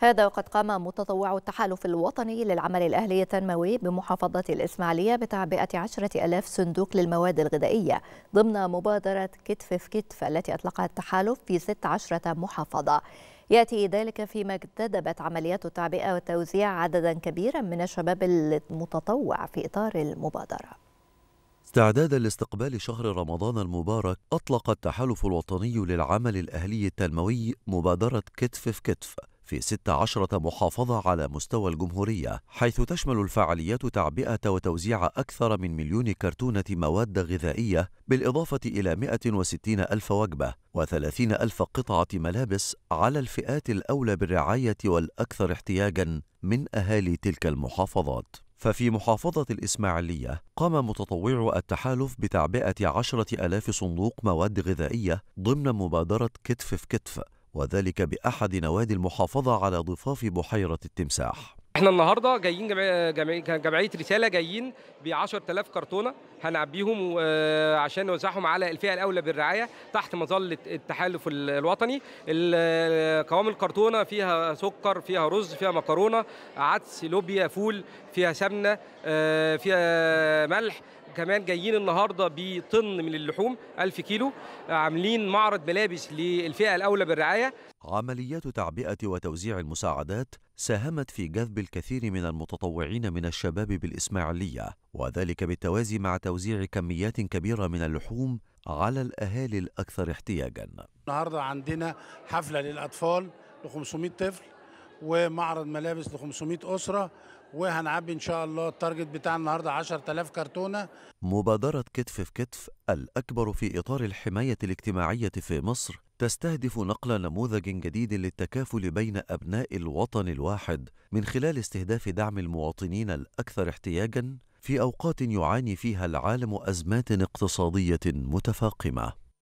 هذا وقد قام متطوع التحالف الوطني للعمل الأهلي التنموي بمحافظة الإسماعيلية بتعبئة عشرة ألاف صندوق للمواد الغذائية ضمن مبادرة كتف في كتف التي أطلقها التحالف في 16 محافظة يأتي ذلك فيما اجتذبت عمليات التعبئة والتوزيع عددا كبيرا من الشباب المتطوع في إطار المبادرة استعدادا لاستقبال شهر رمضان المبارك أطلق التحالف الوطني للعمل الأهلي التنموي مبادرة كتف في كتف في 16 محافظة على مستوى الجمهورية حيث تشمل الفعاليات تعبئة وتوزيع أكثر من مليون كرتونة مواد غذائية بالإضافة إلى 160 ألف وجبة و30 ألف قطعة ملابس على الفئات الأولى بالرعاية والأكثر احتياجاً من أهالي تلك المحافظات ففي محافظة الإسماعيلية قام متطوع التحالف بتعبئة عشرة ألاف صندوق مواد غذائية ضمن مبادرة كتف في كتف وذلك بأحد نوادي المحافظة على ضفاف بحيرة التمساح احنا النهارده جايين جمعيه رساله جايين ب 10000 كرتونه هنعبيهم آه، عشان نوزعهم على الفئه الاولى بالرعايه تحت مظله التحالف الوطني قوام الكرتونه فيها سكر فيها رز فيها مكرونه عدس لوبيا فول فيها سمنه آه، فيها ملح كمان جايين النهارده بطن من اللحوم 1000 كيلو عاملين معرض ملابس للفئه الاولى بالرعايه عمليات تعبئه وتوزيع المساعدات ساهمت في جذب الكثير من المتطوعين من الشباب بالاسماعيليه وذلك بالتوازي مع توزيع كميات كبيره من اللحوم على الاهالي الاكثر احتياجا النهارده عندنا حفله للاطفال ل 500 طفل ومعرض ملابس ل 500 أسرة وهنعبي إن شاء الله التارجت بتاع النهاردة 10000 كرتونة مبادرة كتف في كتف الأكبر في إطار الحماية الاجتماعية في مصر تستهدف نقل نموذج جديد للتكافل بين أبناء الوطن الواحد من خلال استهداف دعم المواطنين الأكثر احتياجاً في أوقات يعاني فيها العالم أزمات اقتصادية متفاقمة